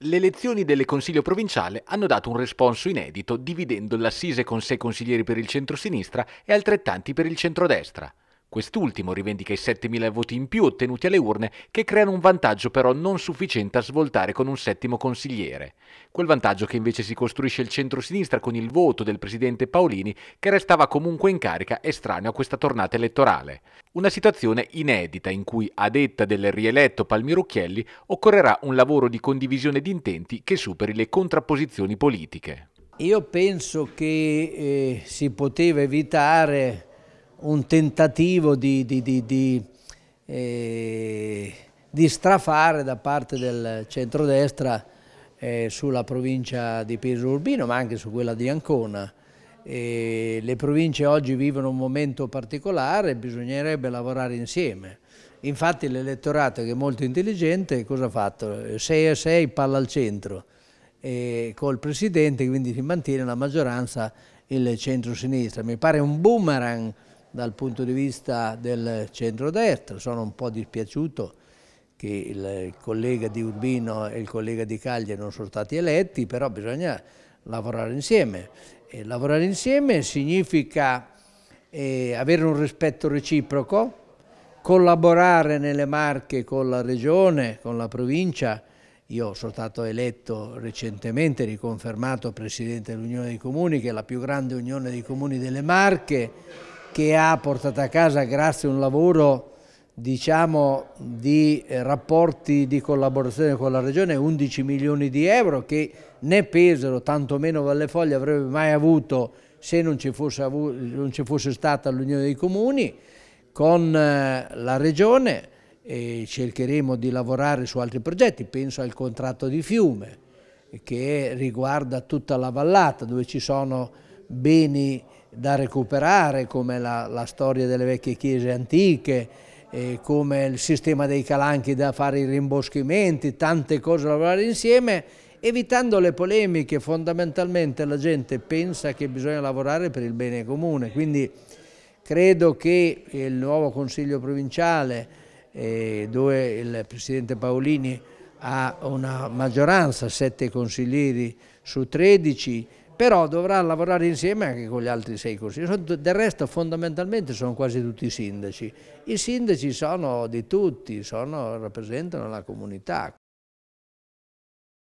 Le elezioni del Consiglio provinciale hanno dato un responso inedito dividendo l'assise con sei consiglieri per il centro-sinistra e altrettanti per il centro-destra. Quest'ultimo rivendica i 7.000 voti in più ottenuti alle urne, che creano un vantaggio però non sufficiente a svoltare con un settimo consigliere. Quel vantaggio che invece si costruisce il centro-sinistra con il voto del presidente Paolini, che restava comunque in carica estraneo a questa tornata elettorale. Una situazione inedita in cui, a detta del rieletto Palmiro Chielli, occorrerà un lavoro di condivisione di intenti che superi le contrapposizioni politiche. Io penso che eh, si poteva evitare un tentativo di, di, di, eh, di, strafare da parte del centrodestra eh, sulla provincia di Peso Urbino ma anche su quella di Ancona. E eh, le province oggi vivono un momento particolare, bisognerebbe lavorare insieme. Infatti l'elettorato che è molto intelligente cosa ha fatto? 6 a 6 palla al centro e eh, col presidente quindi si mantiene la maggioranza il centro-sinistra. Mi pare un boomerang dal punto di vista del centro-destra, sono un po' dispiaciuto che il collega di Urbino e il collega di Cagliari non sono stati eletti, però bisogna lavorare insieme. E lavorare insieme significa eh, avere un rispetto reciproco, collaborare nelle Marche con la Regione, con la provincia. Io sono stato eletto recentemente, riconfermato Presidente dell'Unione dei Comuni, che è la più grande unione dei comuni delle Marche che ha portato a casa grazie a un lavoro diciamo, di rapporti di collaborazione con la Regione 11 milioni di euro che né Pesaro, tantomeno Valle Foglia avrebbe mai avuto se non ci fosse, avuto, non ci fosse stata l'Unione dei Comuni con eh, la Regione e cercheremo di lavorare su altri progetti, penso al contratto di fiume che riguarda tutta la vallata dove ci sono beni da recuperare come la, la storia delle vecchie chiese antiche, eh, come il sistema dei calanchi da fare i rimboschimenti, tante cose da lavorare insieme, evitando le polemiche, fondamentalmente la gente pensa che bisogna lavorare per il bene comune, quindi credo che il nuovo Consiglio Provinciale, eh, dove il Presidente Paolini ha una maggioranza, 7 consiglieri su 13, però dovrà lavorare insieme anche con gli altri sei consiglieri. Del resto fondamentalmente sono quasi tutti sindaci. I sindaci sono di tutti, sono, rappresentano la comunità.